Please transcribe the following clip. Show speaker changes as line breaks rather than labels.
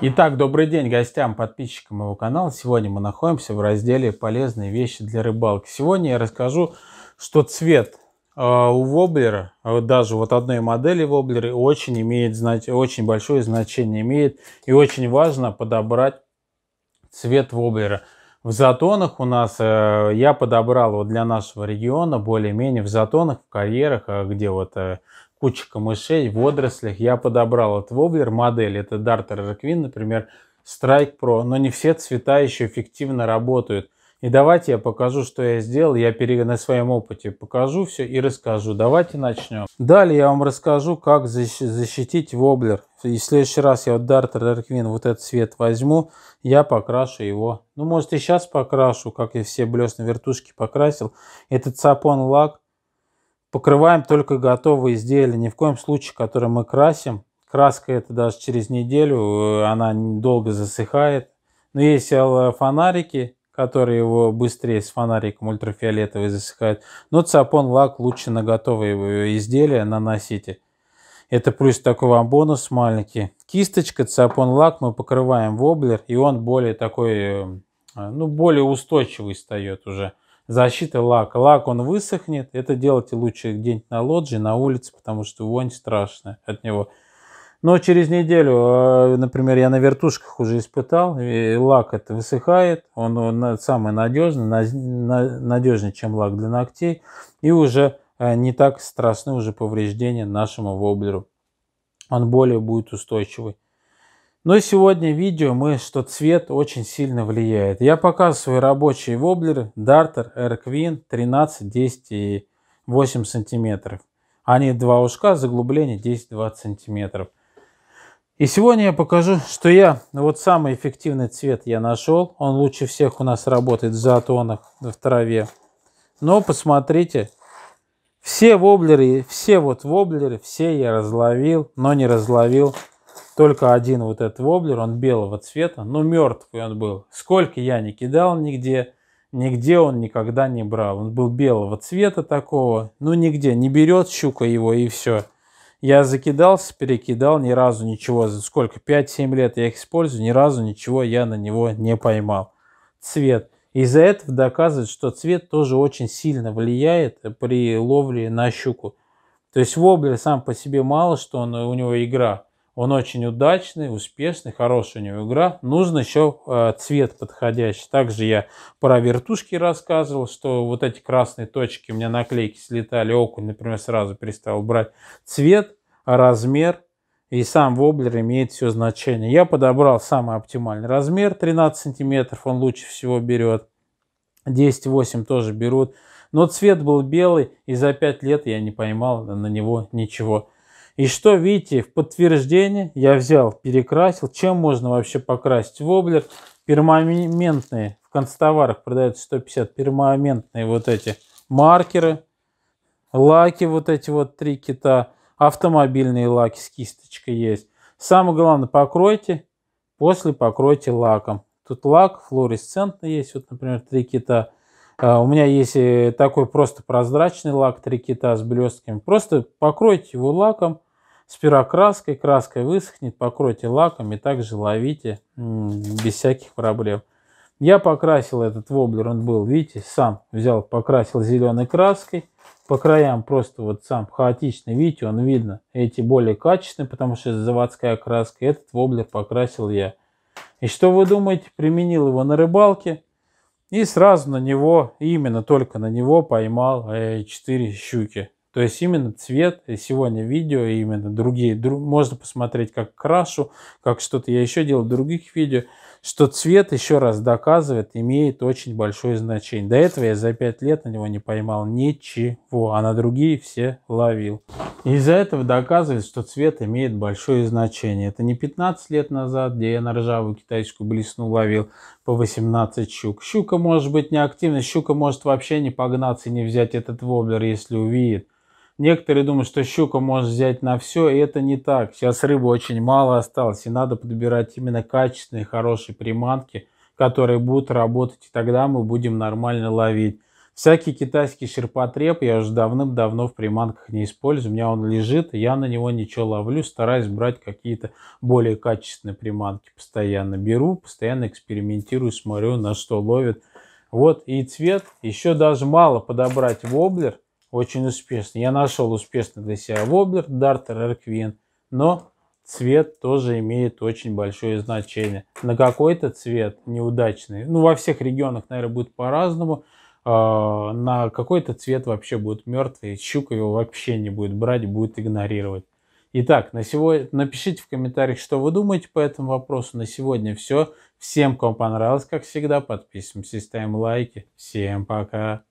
Итак, добрый день гостям, подписчикам моего канала. Сегодня мы находимся в разделе «Полезные вещи для рыбалки». Сегодня я расскажу, что цвет э, у воблера, э, даже вот одной модели воблера, очень имеет очень большое значение имеет. И очень важно подобрать цвет воблера. В затонах у нас, э, я подобрал вот для нашего региона, более-менее в затонах, в карьерах, где вот кучка мышей в водорослях я подобрал от Воблер модель. Это Дартер Реквин, например, Страйк Про. Но не все цвета еще эффективно работают. И давайте я покажу, что я сделал. Я на своем опыте покажу все и расскажу. Давайте начнем. Далее я вам расскажу, как защитить воблер. И в следующий раз я вот Дартер Эрквин вот этот цвет возьму, я покрашу его. Ну, может и сейчас покрашу, как я все блесны вертушки покрасил. Этот сапон лак Покрываем только готовые изделия, ни в коем случае, которые мы красим. Краска это даже через неделю, э, она долго засыхает. Но есть фонарики, которые его быстрее с фонариком ультрафиолетовый засыхают. Но цапон лак лучше на готовые э, изделия наносите. Это плюс такой вам бонус маленький. Кисточка, цапон лак мы покрываем воблер, и он более такой, э, ну, более устойчивый встает уже защиты лак Лак он высохнет. Это делайте лучше где-нибудь на лоджии, на улице, потому что вонь страшная от него. Но через неделю, э, например, я на вертушках уже испытал, и лак это высыхает, он самый надежный, надежнее, чем лак для ногтей, и уже э, не так страшны уже повреждения нашему воблеру. Он более будет устойчивый. Но сегодня видео мы, что цвет очень сильно влияет. Я показываю рабочие воблеры Darter Air Queen 13, 10 и 8 сантиметров. Они два ушка, заглубление 10-20 сантиметров. И сегодня я покажу, что я вот самый эффективный цвет я нашел. Он лучше всех у нас работает в затонах, в траве. Но посмотрите, все воблеры, все вот воблеры, все я разловил, но не разловил только один вот этот воблер, он белого цвета, но ну, мертвый он был. Сколько я не кидал нигде, нигде он никогда не брал. Он был белого цвета такого, ну нигде, не берет щука его и все. Я закидался, перекидал, ни разу ничего, за сколько, 5-7 лет я их использую, ни разу ничего я на него не поймал. Цвет. Из-за этого доказывает, что цвет тоже очень сильно влияет при ловле на щуку. То есть воблер сам по себе мало, что он, у него игра – он очень удачный, успешный, хорошая у него игра. Нужно еще э, цвет подходящий. Также я про вертушки рассказывал, что вот эти красные точки у меня наклейки слетали. Окунь, например, сразу перестал брать. Цвет, размер и сам воблер имеет все значение. Я подобрал самый оптимальный размер, 13 сантиметров, он лучше всего берет. 10,8 тоже берут. Но цвет был белый, и за 5 лет я не поймал на него ничего. И что, видите, в подтверждение я взял, перекрасил. Чем можно вообще покрасить? Воблер пермаментные. В констоварах продаются 150 пермаментные вот эти маркеры. Лаки вот эти вот три кита. Автомобильные лаки с кисточкой есть. Самое главное, покройте. После покройте лаком. Тут лак флуоресцентный есть. Вот, например, три кита. А, у меня есть такой просто прозрачный лак три кита с блестками. Просто покройте его лаком Сперва краской, краской высохнет, покройте лаком и также ловите без всяких проблем. Я покрасил этот воблер, он был, видите, сам взял, покрасил зеленой краской. По краям просто вот сам хаотичный, видите, он видно. Эти более качественные, потому что это заводская краска. Этот воблер покрасил я. И что вы думаете, применил его на рыбалке. И сразу на него, именно только на него поймал 4 э, щуки. То есть именно цвет, и сегодня видео, и именно другие, друг, можно посмотреть как крашу, как что-то я еще делал в других видео, что цвет, еще раз доказывает, имеет очень большое значение. До этого я за 5 лет на него не поймал ничего, а на другие все ловил. Из-за этого доказывает, что цвет имеет большое значение. Это не 15 лет назад, где я на ржавую китайскую блесну ловил по 18 щук. Щука может быть неактивна, щука может вообще не погнаться и не взять этот воблер, если увидит. Некоторые думают, что щука может взять на все, и это не так. Сейчас рыбы очень мало осталось, и надо подбирать именно качественные, хорошие приманки, которые будут работать, и тогда мы будем нормально ловить. Всякий китайский ширпотреб я уже давным-давно в приманках не использую. У меня он лежит, я на него ничего ловлю, стараюсь брать какие-то более качественные приманки. Постоянно беру, постоянно экспериментирую, смотрю, на что ловит. Вот и цвет. Еще даже мало подобрать воблер очень успешно. Я нашел успешно для себя воблер, дартер, эрквин, но цвет тоже имеет очень большое значение. На какой-то цвет неудачный, ну во всех регионах, наверное, будет по-разному, а, на какой-то цвет вообще будет мертвый, щука его вообще не будет брать, будет игнорировать. Итак, на сегодня напишите в комментариях, что вы думаете по этому вопросу. На сегодня все. Всем, кому понравилось, как всегда, подписываемся, ставим лайки. Всем пока!